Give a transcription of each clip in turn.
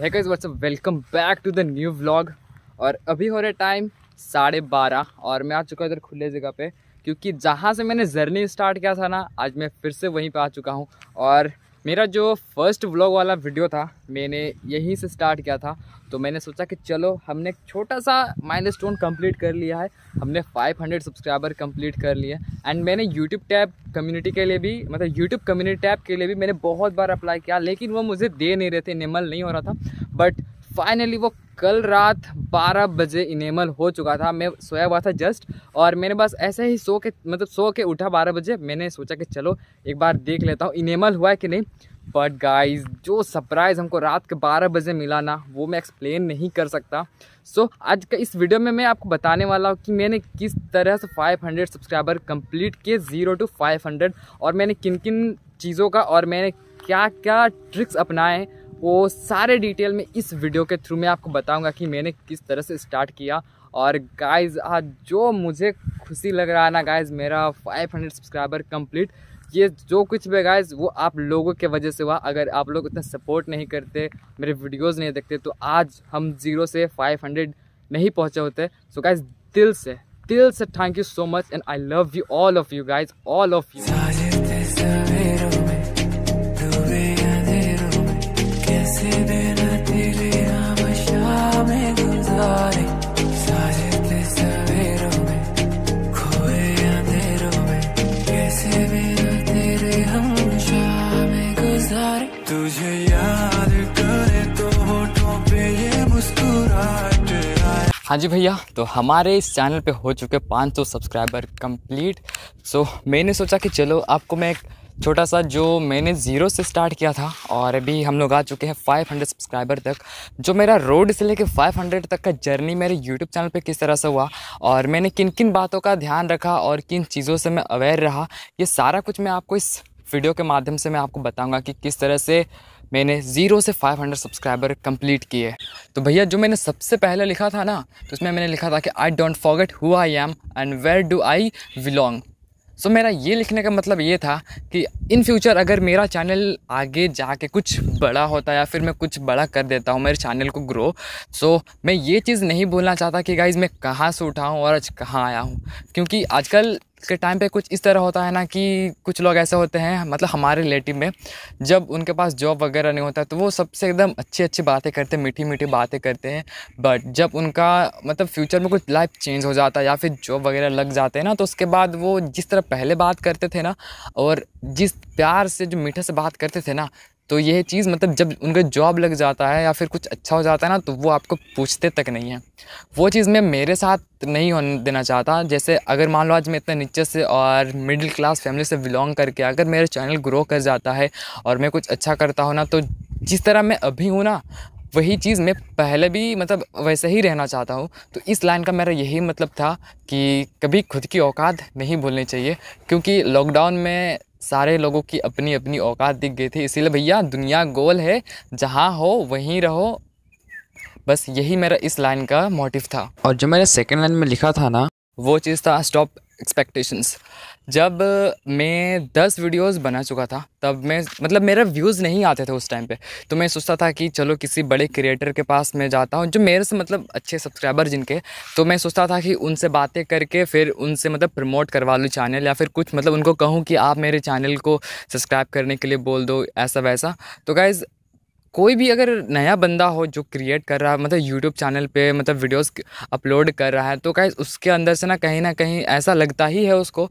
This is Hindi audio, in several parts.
है what's up welcome back to the new vlog और अभी हो रहा है टाइम साढ़े बारह और मैं आ चुका हूँ इधर खुले जगह पे क्योंकि जहाँ से मैंने जर्नी स्टार्ट किया था ना आज मैं फिर से वहीं पे आ चुका हूँ और मेरा जो फर्स्ट व्लॉग वाला वीडियो था मैंने यहीं से स्टार्ट किया था तो मैंने सोचा कि चलो हमने छोटा सा माइलस्टोन कंप्लीट कर लिया है हमने 500 सब्सक्राइबर कंप्लीट कर लिए एंड मैंने यूट्यूब टैब कम्युनिटी के लिए भी मतलब यूट्यूब कम्युनिटी टैब के लिए भी मैंने बहुत बार अप्लाई किया लेकिन वो मुझे दे नहीं रहे थे निमल नहीं हो रहा था बट फाइनली वो कल रात 12 बजे इनेमल हो चुका था मैं सोया हुआ था जस्ट और मैंने बस ऐसे ही सो के मतलब सो के उठा 12 बजे मैंने सोचा कि चलो एक बार देख लेता हूँ इनेमल हुआ है कि नहीं बट गाइस जो सरप्राइज़ हमको रात के 12 बजे मिला ना वो मैं एक्सप्लेन नहीं कर सकता सो so, आज का इस वीडियो में मैं आपको बताने वाला हूँ कि मैंने किस तरह से फाइव सब्सक्राइबर कम्प्लीट किए ज़ीरो टू फाइव और मैंने किन किन चीज़ों का और मैंने क्या क्या ट्रिक्स अपनाए हैं वो सारे डिटेल में इस वीडियो के थ्रू मैं आपको बताऊंगा कि मैंने किस तरह से स्टार्ट किया और गाइज आज जो मुझे खुशी लग रहा है ना गाइज मेरा 500 सब्सक्राइबर कंप्लीट ये जो कुछ भी गाइज वो आप लोगों के वजह से हुआ अगर आप लोग इतना सपोर्ट नहीं करते मेरे वीडियोज़ नहीं देखते तो आज हम जीरो से फाइव नहीं पहुँचे होते सो गाइज दिल से दिल से thank you so much and I love you all of you guys all of you तुझे याद करे तो होठों पे ये मुस्कुराहट हाँ जी भैया तो हमारे इस चैनल पे हो चुके 500 सब्सक्राइबर कंप्लीट सो मैंने सोचा कि चलो आपको मैं एक छोटा सा जो मैंने ज़ीरो से स्टार्ट किया था और अभी हम लोग आ चुके हैं 500 सब्सक्राइबर तक जो मेरा रोड से लेके 500 तक का जर्नी मेरे यूट्यूब चैनल पे किस तरह से हुआ और मैंने किन किन बातों का ध्यान रखा और किन चीज़ों से मैं अवेयर रहा ये सारा कुछ मैं आपको इस वीडियो के माध्यम से मैं आपको बताऊंगा कि किस तरह से मैंने ज़ीरो से 500 सब्सक्राइबर कंप्लीट किए तो भैया जो मैंने सबसे पहले लिखा था ना तो उसमें मैंने लिखा था कि I don't forget who I am and where do I belong so मेरा ये लिखने का मतलब ये था कि इन फ्यूचर अगर मेरा चैनल आगे जाके कुछ बड़ा होता है या फिर मैं कुछ बड़ा कर देता हूँ मेरे चैनल को ग्रो सो so, मैं ये चीज़ नहीं बोलना चाहता कि गाइज़ मैं कहाँ से उठाऊँ और आज कहाँ आया हूँ क्योंकि आजकल के टाइम पे कुछ इस तरह होता है ना कि कुछ लोग ऐसे होते हैं मतलब हमारे रिलेटिव में जब उनके पास जॉब वगैरह नहीं होता तो वो सबसे एकदम अच्छी अच्छी बातें करते हैं मीठी मीठी बातें करते हैं बट जब उनका मतलब फ्यूचर में कुछ लाइफ चेंज हो जाता है या फिर जॉब वगैरह लग जाते हैं ना तो उसके बाद वो जिस तरह पहले बात करते थे ना और जिस प्यार से जो मीठे से बात करते थे ना तो यह चीज़ मतलब जब उनका जॉब लग जाता है या फिर कुछ अच्छा हो जाता है ना तो वो आपको पूछते तक नहीं है वो चीज़ मैं मेरे साथ नहीं होने देना चाहता जैसे अगर मान लो आज मैं इतने नीचे से और मिडिल क्लास फैमिली से बिलोंग करके अगर मेरा चैनल ग्रो कर जाता है और मैं कुछ अच्छा करता हूँ ना तो जिस तरह मैं अभी हूँ ना वही चीज़ मैं पहले भी मतलब वैसे ही रहना चाहता हूँ तो इस लाइन का मेरा यही मतलब था कि कभी खुद की औकात नहीं भूलनी चाहिए क्योंकि लॉकडाउन में सारे लोगों की अपनी अपनी औकात दिख गई थी इसीलिए भैया दुनिया गोल है जहाँ हो वहीं रहो बस यही मेरा इस लाइन का मोटिव था और जो मैंने सेकेंड लाइन में लिखा था ना वो चीज़ था स्टॉप एक्सपेक्टेशंस जब मैं दस वीडियोस बना चुका था तब मैं मतलब मेरा व्यूज़ नहीं आते थे उस टाइम पे तो मैं सोचता था कि चलो किसी बड़े क्रिएटर के पास मैं जाता हूँ जो मेरे से मतलब अच्छे सब्सक्राइबर जिनके तो मैं सोचता था कि उनसे बातें करके फिर उनसे मतलब प्रमोट करवा लूँ चैनल या फिर कुछ मतलब उनको कहूँ कि आप मेरे चैनल को सब्सक्राइब करने के लिए बोल दो ऐसा वैसा तो गाइज़ कोई भी अगर नया बंदा हो जो क्रिएट कर रहा है मतलब यूट्यूब चैनल पे मतलब वीडियोस अपलोड कर रहा है तो क्या उसके अंदर से ना कहीं ना कहीं ऐसा लगता ही है उसको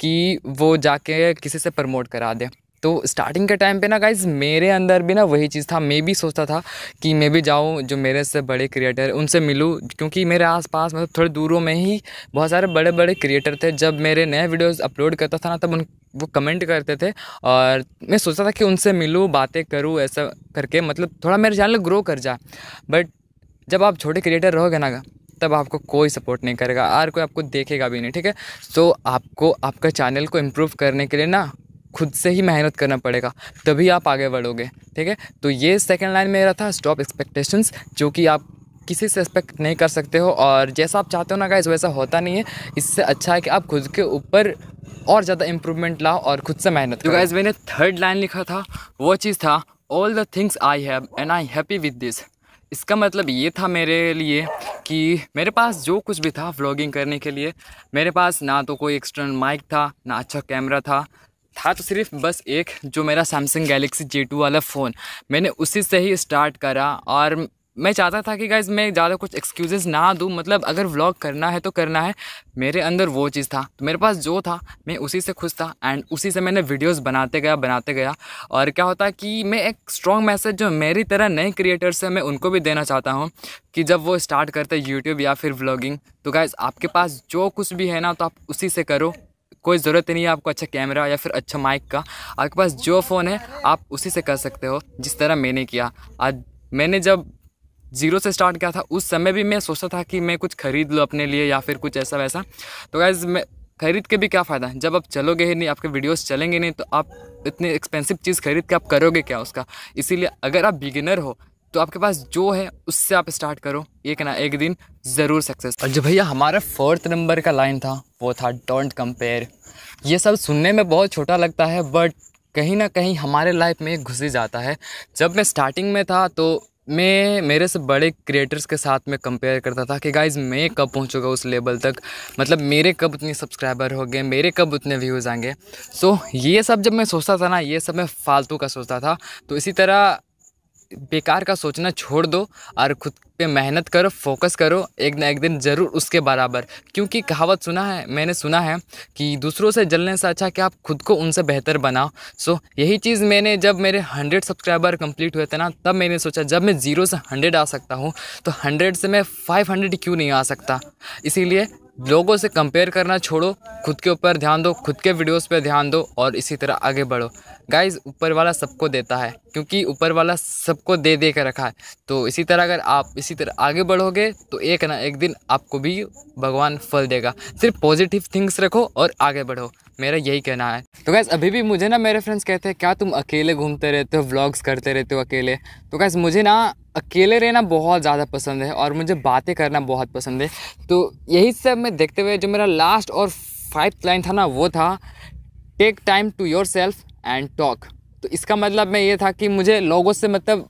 कि वो जाके किसी से प्रमोट करा दे तो स्टार्टिंग के टाइम पे ना गाइज मेरे अंदर भी ना वही चीज़ था मैं भी सोचता था कि मैं भी जाऊँ जो मेरे से बड़े क्रिएटर उनसे मिलूँ क्योंकि मेरे आसपास मतलब थोड़े दूरों में ही बहुत सारे बड़े बड़े क्रिएटर थे जब मेरे नए वीडियोस अपलोड करता था ना तब उन वो कमेंट करते थे और मैं सोचता था कि उनसे मिलूँ बातें करूँ ऐसा करके मतलब थोड़ा मेरे चैनल ग्रो कर जा बट जब आप छोटे क्रिएटर रहोगे ना तब आपको कोई सपोर्ट नहीं करेगा और कोई आपको देखेगा भी नहीं ठीक है तो आपको आपका चैनल को इम्प्रूव करने के लिए ना खुद से ही मेहनत करना पड़ेगा तभी आप आगे बढ़ोगे ठीक है तो ये सेकेंड लाइन मेरा था स्टॉप एक्सपेक्टेशंस जो कि आप किसी से एक्सपेक्ट नहीं कर सकते हो और जैसा आप चाहते हो ना गाइज वैसा होता नहीं है इससे अच्छा है कि आप खुद के ऊपर और ज़्यादा इम्प्रूवमेंट लाओ और खुद से मेहनत तो गाइज मैंने थर्ड लाइन लिखा था वो चीज़ था all the things I have and I happy with this इसका मतलब ये था मेरे लिए कि मेरे पास जो कुछ भी था व्लॉगिंग करने के लिए मेरे पास ना तो कोई एक्सटर्नल माइक था ना अच्छा कैमरा था था तो सिर्फ बस एक जो मेरा सैमसंग गैलेक्सी जे टू वाला फ़ोन मैंने उसी से ही स्टार्ट करा और मैं चाहता था कि गाइज मैं ज़्यादा कुछ एक्सक्यूज़ेस ना दूँ मतलब अगर व्लॉग करना है तो करना है मेरे अंदर वो चीज़ था तो मेरे पास जो था मैं उसी से खुश था एंड उसी से मैंने वीडियोस बनाते गया बनाते गया और क्या होता कि मैं एक स्ट्रॉन्ग मैसेज जो मेरी तरह नए क्रिएटर्स हैं मैं उनको भी देना चाहता हूँ कि जब वो स्टार्ट करते हैं यूट्यूब या फिर व्लॉगिंग तो गाइज़ आपके पास जो कुछ भी है ना तो आप उसी से करो कोई ज़रूरत नहीं है आपको अच्छा कैमरा या फिर अच्छा माइक का आपके पास जो फ़ोन है आप उसी से कर सकते हो जिस तरह मैंने किया आज मैंने जब जीरो से स्टार्ट किया था उस समय भी मैं सोचता था कि मैं कुछ खरीद लूँ अपने लिए या फिर कुछ ऐसा वैसा तो गैज़ मैं खरीद के भी क्या फ़ायदा है जब आप चलोगे ही नहीं आपके वीडियोस चलेंगे नहीं तो आप इतनी एक्सपेंसिव चीज़ खरीद के आप करोगे क्या उसका इसीलिए अगर आप बिगिनर हो तो आपके पास जो है उससे आप स्टार्ट करो एक ना एक दिन ज़रूर सक्सेस और जो भैया हमारा फोर्थ नंबर का लाइन था वो था डोंट कंपेयर ये सब सुनने में बहुत छोटा लगता है बट कहीं ना कहीं हमारे लाइफ में ही जाता है जब मैं स्टार्टिंग में था तो मैं मेरे से बड़े क्रिएटर्स के साथ में कंपेयर करता था कि गाइज मैं कब पहुंचूंगा उस लेवल तक मतलब मेरे कब उतने सब्सक्राइबर हो गए मेरे कब उतने व्यूज़ आएंगे सो so, ये सब जब मैं सोचता था ना ये सब मैं फालतू का सोचता था तो इसी तरह बेकार का सोचना छोड़ दो और खुद पे मेहनत करो फोकस करो एक ना एक दिन ज़रूर उसके बराबर क्योंकि कहावत सुना है मैंने सुना है कि दूसरों से जलने से अच्छा कि आप खुद को उनसे बेहतर बनाओ सो यही चीज़ मैंने जब मेरे हंड्रेड सब्सक्राइबर कंप्लीट हुए थे ना तब मैंने सोचा जब मैं ज़ीरो से हंड्रेड आ सकता हूँ तो हंड्रेड से मैं फाइव हंड्रेड क्यों नहीं आ सकता इसीलिए लोगों से कंपेयर करना छोड़ो खुद के ऊपर ध्यान दो खुद के वीडियोस पे ध्यान दो और इसी तरह आगे बढ़ो गाइस ऊपर वाला सबको देता है क्योंकि ऊपर वाला सबको दे दे कर रखा है तो इसी तरह अगर आप इसी तरह आगे बढ़ोगे तो एक ना एक दिन आपको भी भगवान फल देगा सिर्फ पॉजिटिव थिंग्स रखो और आगे बढ़ो मेरा यही कहना है तो गैस अभी भी मुझे ना मेरे फ्रेंड्स कहते हैं क्या तुम अकेले घूमते रहते हो व्लॉग्स करते रहते हो अकेले तो गैस मुझे ना अकेले रहना बहुत ज़्यादा पसंद है और मुझे बातें करना बहुत पसंद है तो यही सब मैं देखते हुए जो मेरा लास्ट और फाइव लाइन था ना वो था take time to yourself and talk तो इसका मतलब मैं ये था कि मुझे लोगों से मतलब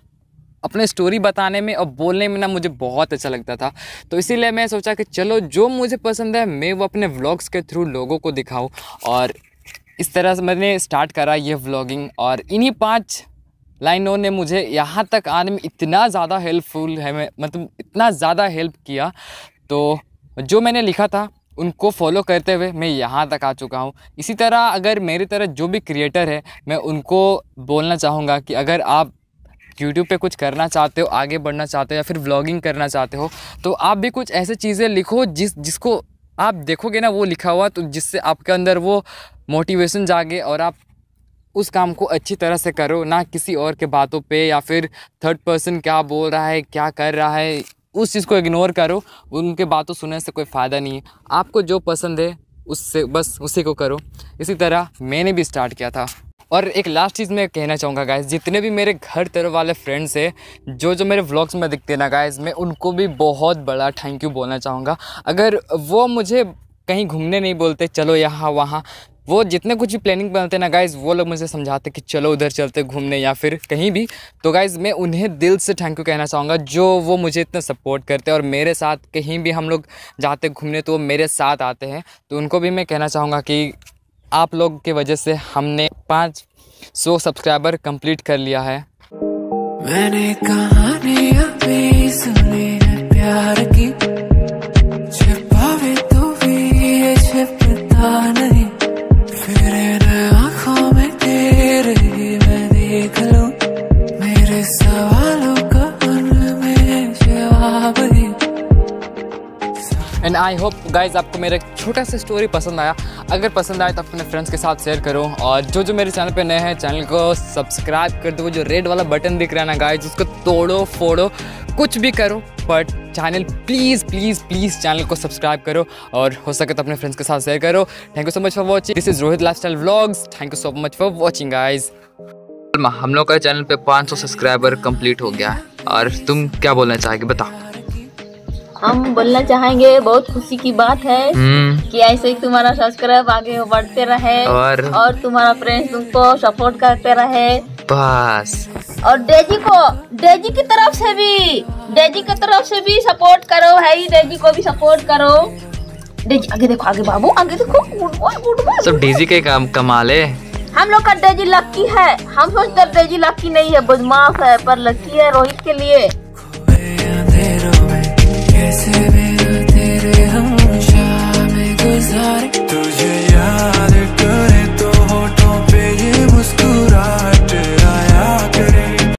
अपने स्टोरी बताने में और बोलने में ना मुझे बहुत अच्छा लगता था तो इसीलिए मैं सोचा कि चलो जो मुझे पसंद है मैं वो अपने व्लॉग्स के थ्रू लोगों को दिखाऊँ और इस तरह से मैंने स्टार्ट करा ये व्लॉगिंग और इन्हीं पाँच लाइनों ने मुझे यहाँ तक आने में इतना ज़्यादा हेल्पफुल है मैं मतलब इतना ज़्यादा हेल्प किया तो जो मैंने लिखा था उनको फॉलो करते हुए मैं यहाँ तक आ चुका हूँ इसी तरह अगर मेरी तरह जो भी क्रिएटर है मैं उनको बोलना चाहूँगा कि अगर आप यूट्यूब पे कुछ करना चाहते हो आगे बढ़ना चाहते हो या फिर व्लॉगिंग करना चाहते हो तो आप भी कुछ ऐसे चीज़ें लिखो जिस जिसको आप देखोगे ना वो लिखा हुआ तो जिससे आपके अंदर वो मोटिवेशन जागे और आप उस काम को अच्छी तरह से करो ना किसी और के बातों पे या फिर थर्ड पर्सन क्या बोल रहा है क्या कर रहा है उस चीज़ को इग्नोर करो उनके बातों सुनने से कोई फ़ायदा नहीं है आपको जो पसंद है उससे बस उसी को करो इसी तरह मैंने भी स्टार्ट किया था और एक लास्ट चीज़ मैं कहना चाहूँगा गाइज जितने भी मेरे घर तरफ वाले फ्रेंड्स हैं जो जो मेरे व्लॉग्स में दिखते हैं ना गाइज मैं उनको भी बहुत बड़ा थैंक यू बोलना चाहूँगा अगर वो मुझे कहीं घूमने नहीं बोलते चलो यहाँ वहाँ वो जितने कुछ भी प्लानिंग बनाते ना गाइज़ वो लोग मुझे समझाते कि चलो उधर चलते घूमने या फिर कहीं भी तो गाइज़ मैं उन्हें दिल से थैंक यू कहना चाहूँगा जो वो मुझे इतना सपोर्ट करते हैं और मेरे साथ कहीं भी हम लोग जाते घूमने तो वो मेरे साथ आते हैं तो उनको भी मैं कहना चाहूँगा कि आप लोग की वजह से हमने पाँच सौ सब्सक्राइबर कंप्लीट कर लिया है मैंने कहानी अभी सुनी है प्यार की आई होप गाइज आपको मेरा छोटा सा स्टोरी पसंद आया अगर पसंद आया तो अपने फ्रेंड्स के साथ शेयर करो और जो जो मेरे चैनल पे नए हैं चैनल को सब्सक्राइब कर दो जो रेड वाला बटन दिख रहा है ना गाइज उसको तोड़ो फोड़ो कुछ भी करो but channel please please please channel को सब्सक्राइब करो और हो सके तो अपने फ्रेंड्स के साथ शेयर करो thank you so much for watching this is Rohit lifestyle blogs thank you so much for watching guys हम लोग का चैनल पे 500 सब्सक्राइबर कंप्लीट हो गया है और तुम क्या बोलना चाहोगे बताओ हम बोलना चाहेंगे बहुत खुशी की बात है हम्म। कि ऐसे ही तुम्हारा सब्सक्राइब आगे बढ़ते रहे और, और तुम्हारा फ्रेंड्स तुमको सपोर्ट करते रहे बस और डेजी को डेजी की तरफ से भी डेजी की तरफ से भी सपोर्ट करो है डेजी को भी सपोर्ट करो डेजी आगे देखो आगे बाबू आगे देखो सब डेजी के काम कमाल है हम लोग का डेजी लकी है हम सोचते डेजी लकी नहीं है बदमाश है पर लकी है रोहित के लिए तेरे हम शाम गुजारे तुझे याद करे तो होठों पे ये मुस्कुराहट